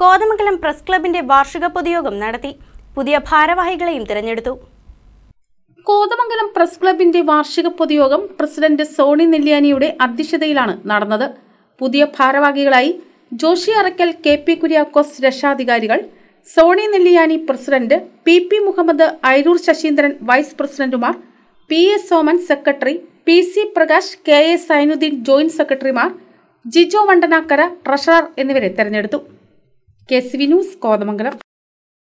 Kothamangalam press ക്ലബിന്റെ വാർഷിക പൊതുയോഗം നടത്തി പുതിയ ഭാരവാഹികളെയും തിരഞ്ഞെടുത്തു കോതമംഗലം പ്രസ് ക്ലബിന്റെ വാർഷിക പൊതുയോഗം പ്രസിഡന്റ് സോണി നെല്ലിയാനിയുടെ അധ്യക്ഷതയിലാണ് നടന്നത് പുതിയ ഭാരവാഹികളായി ജോഷി അറയ്ക്കൽ കെ പി കുര്യാക്കോസ് രക്ഷാധികാരികൾ Sony Nelliyani president P P Muhammad Ayaroor Sasheendran vice പ്രസിഡന്റുമാർ P S Soman secretary P C Prakash K A Sainuddin joint സെക്രട്ടറിമാർ ജിജോ വണ്ടനാക്കര ട്രഷറർ എന്നിവരെ തെരഞ്ഞെടുത്തു കെ എസ് കോതമംഗലം